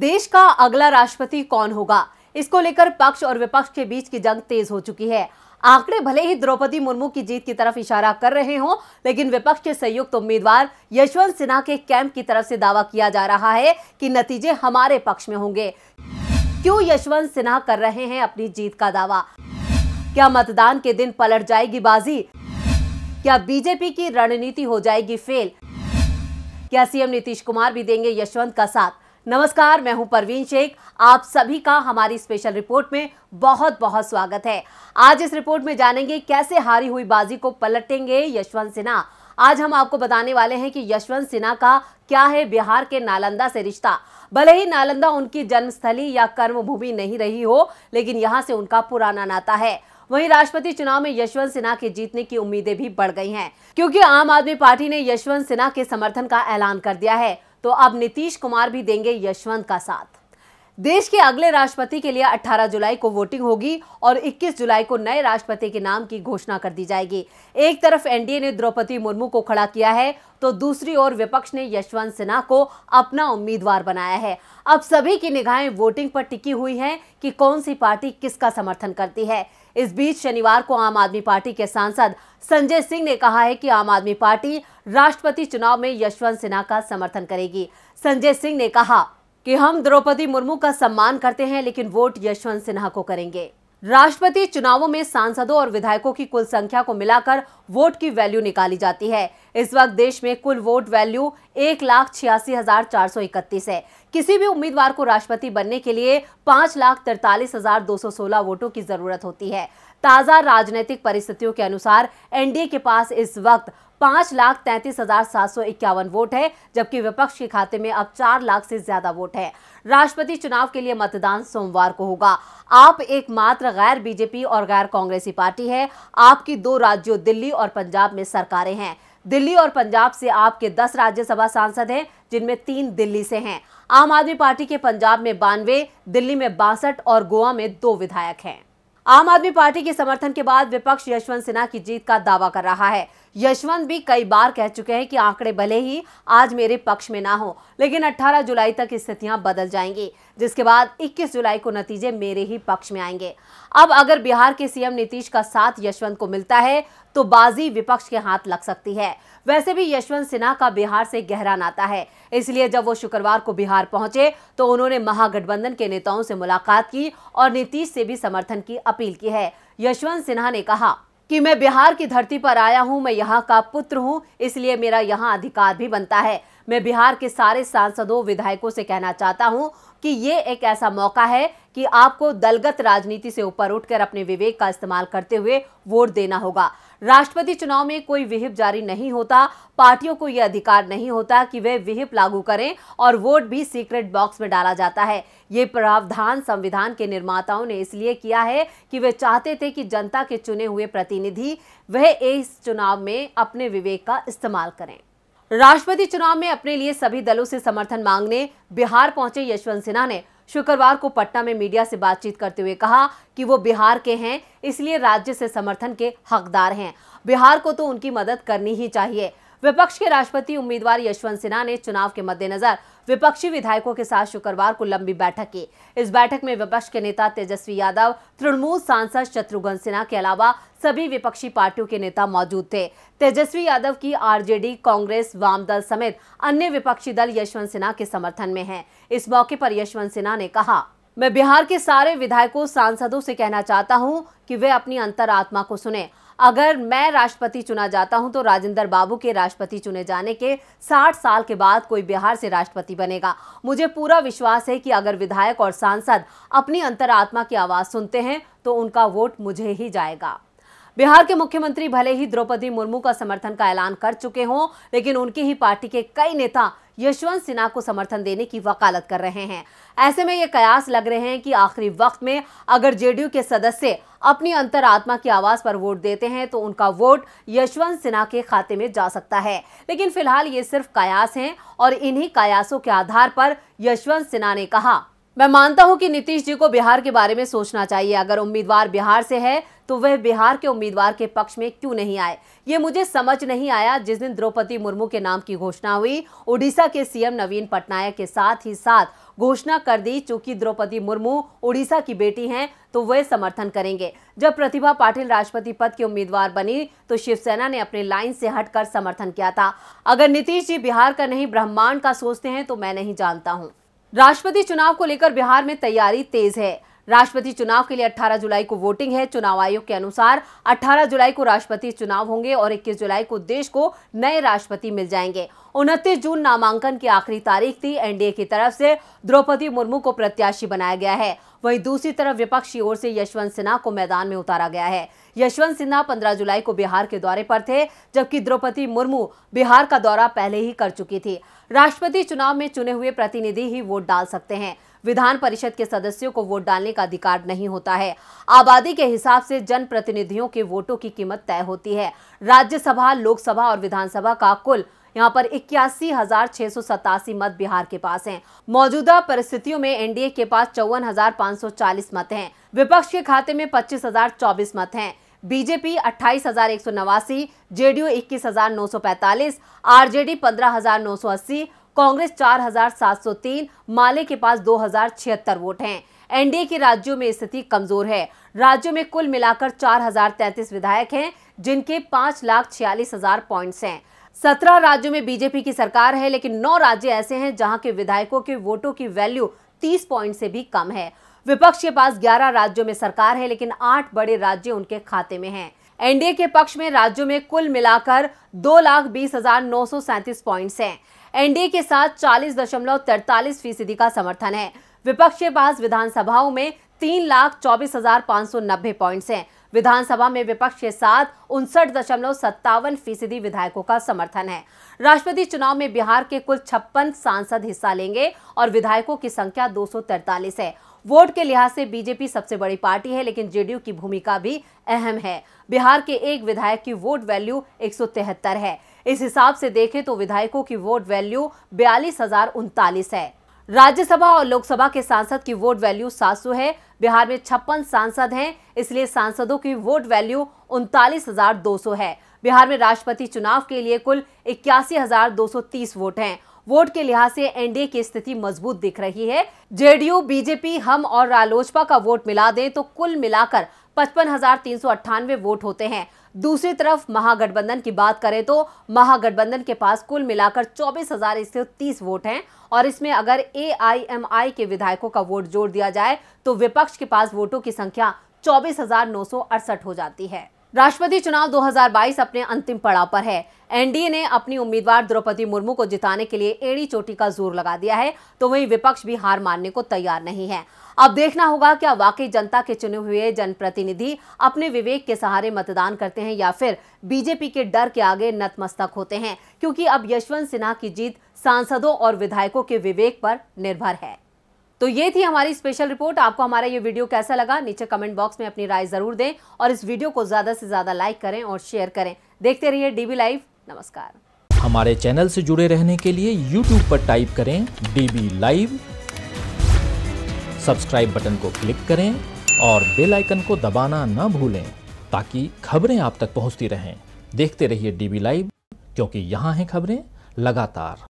देश का अगला राष्ट्रपति कौन होगा इसको लेकर पक्ष और विपक्ष के बीच की जंग तेज हो चुकी है आंकड़े भले ही द्रौपदी मुर्मू की जीत की तरफ इशारा कर रहे हों लेकिन विपक्ष के संयुक्त उम्मीदवार यशवंत सिन्हा के कैंप की तरफ से दावा किया जा रहा है कि नतीजे हमारे पक्ष में होंगे क्यों यशवंत सिन्हा कर रहे हैं अपनी जीत का दावा क्या मतदान के दिन पलट जाएगी बाजी क्या बीजेपी की रणनीति हो जाएगी फेल क्या सीएम नीतीश कुमार भी देंगे यशवंत का साथ नमस्कार मैं हूं परवीन शेख आप सभी का हमारी स्पेशल रिपोर्ट में बहुत बहुत स्वागत है आज इस रिपोर्ट में जानेंगे कैसे हारी हुई बाजी को पलटेंगे यशवंत सिन्हा आज हम आपको बताने वाले हैं कि यशवंत सिन्हा का क्या है बिहार के नालंदा से रिश्ता भले ही नालंदा उनकी जन्मस्थली या कर्मभूमि नहीं रही हो लेकिन यहाँ से उनका पुराना नाता है वहीं राष्ट्रपति चुनाव में यशवंत सिन्हा के जीतने की उम्मीदें भी बढ़ गई हैं क्योंकि आम आदमी पार्टी ने यशवंत सिन्हा के समर्थन का ऐलान कर दिया है तो अब नीतीश कुमार भी देंगे यशवंत का साथ देश के अगले राष्ट्रपति के लिए 18 जुलाई को वोटिंग होगी और 21 जुलाई को नए राष्ट्रपति के नाम की घोषणा कर दी जाएगी एक तरफ एनडीए ने द्रौपदी मुर्मू को खड़ा किया है तो दूसरी ओर विपक्ष ने यशवंत सिन्हा को अपना उम्मीदवार बनाया है अब सभी की निगाहें वोटिंग पर टिकी हुई हैं कि कौन सी पार्टी किसका समर्थन करती है इस बीच शनिवार को आम आदमी पार्टी के सांसद संजय सिंह ने कहा है कि आम आदमी पार्टी राष्ट्रपति चुनाव में यशवंत सिन्हा का समर्थन करेगी संजय सिंह ने कहा कि हम द्रौपदी मुर्मू का सम्मान करते हैं लेकिन वोट यशवंत सिन्हा को करेंगे राष्ट्रपति चुनावों में सांसदों और विधायकों की कुल संख्या को मिलाकर वोट की वैल्यू निकाली जाती है इस वक्त देश में कुल वोट वैल्यू एक लाख छियासी हजार चार सौ इकतीस है किसी भी उम्मीदवार को राष्ट्रपति बनने के लिए पांच लाख तिरतालीस हजार दो सौ सोलह वोटों की जरूरत होती है ताजा राजनीतिक परिस्थितियों के अनुसार एनडीए के पास इस वक्त पांच लाख तैंतीस हजार सात सौ इक्यावन वोट है जबकि विपक्ष के खाते में अब चार लाख से ज्यादा वोट है राष्ट्रपति चुनाव के लिए मतदान सोमवार को होगा आप एकमात्र गैर बीजेपी और गैर कांग्रेसी पार्टी है आपकी दो राज्यों दिल्ली और पंजाब में सरकारें हैं दिल्ली और पंजाब से आपके दस राज्यसभा सांसद हैं जिनमें तीन दिल्ली से हैं आम आदमी पार्टी के पंजाब में बानवे दिल्ली में बासठ और गोवा में दो विधायक हैं आम आदमी पार्टी के समर्थन के बाद विपक्ष यशवंत सिन्हा की जीत का दावा कर रहा है यशवंत भी कई बार कह चुके हैं कि आंकड़े भले ही आज मेरे पक्ष में ना हो लेकिन 18 जुलाई तक स्थितियां बदल जाएंगी जिसके बाद 21 जुलाई को नतीजे मेरे ही पक्ष में आएंगे अब अगर बिहार के सीएम नीतीश का साथ यशवंत को मिलता है तो बाजी विपक्ष के हाथ लग सकती है वैसे भी यशवंत सिन्हा का बिहार से गहरा नाता है इसलिए जब वो शुक्रवार को बिहार पहुंचे तो उन्होंने महागठबंधन के नेताओं से मुलाकात की और नीतीश से भी समर्थन की अपील की है यशवंत सिन्हा ने कहा कि मैं बिहार की धरती पर आया हूँ मैं यहाँ का पुत्र हूँ इसलिए मेरा यहाँ अधिकार भी बनता है मैं बिहार के सारे सांसदों विधायकों से कहना चाहता हूं कि ये एक ऐसा मौका है कि आपको दलगत राजनीति से ऊपर उठकर अपने विवेक का इस्तेमाल करते हुए वोट देना होगा राष्ट्रपति चुनाव में कोई विहिप जारी नहीं होता पार्टियों को यह अधिकार नहीं होता कि वे विहिप लागू करें और वोट भी सीक्रेट बॉक्स में डाला जाता है ये प्रावधान संविधान के निर्माताओं ने इसलिए किया है कि वे चाहते थे कि जनता के चुने हुए प्रतिनिधि वह इस चुनाव में अपने विवेक का इस्तेमाल करें राष्ट्रपति चुनाव में अपने लिए सभी दलों से समर्थन मांगने बिहार पहुंचे यशवंत सिन्हा ने शुक्रवार को पटना में मीडिया से बातचीत करते हुए कहा कि वो बिहार के हैं इसलिए राज्य से समर्थन के हकदार हैं बिहार को तो उनकी मदद करनी ही चाहिए विपक्ष के राष्ट्रपति उम्मीदवार यशवंत सिन्हा ने चुनाव के मद्देनजर विपक्षी विधायकों के साथ शुक्रवार को लंबी बैठक की इस बैठक में विपक्ष के नेता तेजस्वी यादव तृणमूल सांसद शत्रुघ्न सिन्हा के अलावा सभी विपक्षी पार्टियों के नेता मौजूद थे तेजस्वी यादव की आरजेडी कांग्रेस वाम दल समेत अन्य विपक्षी दल यशवंत सिन्हा के समर्थन में है इस मौके पर यशवंत सिन्हा ने कहा मैं बिहार के सारे विधायकों सांसदों से कहना चाहता हूं कि वे अपनी अंतरात्मा को सुने अगर मैं राष्ट्रपति चुना जाता हूं तो राजेंद्र बाबू के राष्ट्रपति चुने जाने के 60 साल के बाद कोई बिहार से राष्ट्रपति बनेगा मुझे पूरा विश्वास है कि अगर विधायक और सांसद अपनी अंतरात्मा की आवाज़ सुनते हैं तो उनका वोट मुझे ही जाएगा बिहार के मुख्यमंत्री भले ही द्रौपदी मुर्मू का समर्थन का ऐलान कर चुके हों लेकिन उनकी ही पार्टी के कई नेता यशवंत सिन्हा को समर्थन देने की वकालत कर रहे हैं ऐसे में ये कयास लग रहे हैं कि आखिरी वक्त में अगर जेडीयू के सदस्य अपनी अंतरात्मा की आवाज पर वोट देते हैं तो उनका वोट यशवंत सिन्हा के खाते में जा सकता है लेकिन फिलहाल ये सिर्फ कयास हैं और इन्हीं कयासों के आधार पर यशवंत सिन्हा ने कहा मैं मानता हूं कि नीतीश जी को बिहार के बारे में सोचना चाहिए अगर उम्मीदवार बिहार से है तो वह बिहार के उम्मीदवार के पक्ष में क्यों नहीं आए ये मुझे समझ नहीं आया जिस दिन द्रौपदी मुर्मू के नाम की घोषणा हुई उड़ीसा के सीएम नवीन पटनायक के साथ ही साथ घोषणा कर दी चूंकि द्रौपदी मुर्मू उड़ीसा की बेटी हैं तो वह समर्थन करेंगे जब प्रतिभा पाटिल राष्ट्रपति पद की उम्मीदवार बनी तो शिवसेना ने अपने लाइन से हटकर समर्थन किया था अगर नीतीश जी बिहार का नहीं ब्रह्मांड का सोचते हैं तो मैं नहीं जानता हूँ राष्ट्रपति चुनाव को लेकर बिहार में तैयारी तेज है राष्ट्रपति चुनाव के लिए 18 जुलाई को वोटिंग है चुनाव आयोग के अनुसार 18 जुलाई को राष्ट्रपति चुनाव होंगे और 21 जुलाई को देश को नए राष्ट्रपति मिल जाएंगे उनतीस जून नामांकन की आखिरी तारीख थी एनडीए की तरफ से द्रौपदी मुर्मू को प्रत्याशी बनाया गया है वहीं दूसरी तरफ विपक्ष की ओर से यशवंत सिन्हा को मैदान में उतारा गया है यशवंत सिन्हा 15 जुलाई को बिहार के दौरे पर थे जबकि द्रौपदी मुर्मू बिहार का दौरा पहले ही कर चुकी थी राष्ट्रपति चुनाव में चुने हुए प्रतिनिधि ही वोट डाल सकते हैं विधान परिषद के सदस्यों को वोट डालने का अधिकार नहीं होता है आबादी के हिसाब से जनप्रतिनिधियों के वोटों की कीमत तय होती है राज्यसभा लोकसभा और विधानसभा का कुल यहाँ पर इक्यासी हजार छह सौ सतासी मत बिहार के पास हैं। मौजूदा परिस्थितियों में एनडीए के पास चौवन हजार पाँच सौ चालीस मत हैं। विपक्ष के खाते में पच्चीस हजार चौबीस मत हैं। बीजेपी अट्ठाईस हजार एक सौ नवासी जेडीयू इक्कीस हजार नौ सौ पैंतालीस आरजेडी पंद्रह हजार नौ सौ अस्सी कांग्रेस 4,703, माले के पास दो वोट हैं एनडीए के राज्यों में स्थिति कमजोर है राज्यों में कुल मिलाकर 4,033 विधायक हैं जिनके पाँच लाख छियालीस हजार पॉइंट्स हैं सत्रह राज्यों में बीजेपी की सरकार है लेकिन नौ राज्य ऐसे हैं जहां के विधायकों के वोटों की वैल्यू 30 पॉइंट से भी कम है विपक्ष के पास 11 राज्यों में सरकार है लेकिन आठ बड़े राज्य उनके खाते में हैं एनडीए के पक्ष में राज्यों में कुल मिलाकर दो लाख बीस हजार नौ सौ सैंतीस पॉइंट्स हैं एनडीए के साथ चालीस दशमलव तैतालीस फीसदी का समर्थन है विपक्ष के पास विधानसभाओं में तीन लाख चौबीस हजार पाँच सौ नब्बे प्वाइंट है विधानसभा में विपक्ष के साथ उनसठ दशमलव सत्तावन फीसदी विधायकों का समर्थन है राष्ट्रपति चुनाव में बिहार के कुल छप्पन सांसद हिस्सा लेंगे और विधायकों की संख्या दो है वोट के लिहाज से बीजेपी सबसे बड़ी पार्टी है लेकिन जेडीयू की भूमिका भी अहम है बिहार के एक विधायक की वोट वैल्यू एक है इस हिसाब से देखें तो विधायकों की वोट वैल्यू बयालीस है राज्यसभा और लोकसभा के सांसद की वोट वैल्यू सात है बिहार में छप्पन सांसद हैं इसलिए सांसदों की वोट वैल्यू उनतालीस है बिहार में राष्ट्रपति चुनाव के लिए कुल इक्यासी वोट हैं वोट के लिहाज से एनडीए की स्थिति मजबूत दिख रही है जेडीयू बीजेपी हम और रालोचपा का वोट मिला दें तो कुल मिलाकर पचपन वोट होते हैं दूसरी तरफ महागठबंधन की बात करें तो महागठबंधन के पास कुल मिलाकर चौबीस हजार एक सौ तीस वोट हैं और इसमें अगर एआईएमआई के विधायकों का वोट जोड़ दिया जाए तो विपक्ष के पास वोटों की संख्या चौबीस हजार नौ सौ अड़सठ हो जाती है राष्ट्रपति चुनाव 2022 अपने अंतिम पड़ाव पर है एनडीए ने अपनी उम्मीदवार द्रौपदी मुर्मू को जिताने के लिए एड़ी चोटी का जोर लगा दिया है तो वहीं विपक्ष भी हार मानने को तैयार नहीं है अब देखना होगा क्या वाकई जनता के चुने हुए जनप्रतिनिधि अपने विवेक के सहारे मतदान करते हैं या फिर बीजेपी के डर के आगे नतमस्तक होते हैं क्योंकि अब यशवंत सिन्हा की जीत सांसदों और विधायकों के विवेक पर निर्भर है तो ये थी हमारी स्पेशल रिपोर्ट आपको हमारा ये वीडियो कैसा लगा नीचे कमेंट बॉक्स में अपनी राय ज़रूर दें और इस वीडियो को ज़्यादा से ज़्यादा लाइक करें और शेयर करें देखते रहिए डीबी लाइव नमस्कार हमारे चैनल से जुड़े रहने के लिए यूट्यूब पर टाइप करें डीबी लाइव सब्सक्राइब बटन को क्लिक करें और बेल आइकन को दबाना ना भूलें ताकि खबरें आप तक पहुंचती रहें देखते रहिए डीबी लाइव क्योंकि यहाँ हैं खबरें लगातार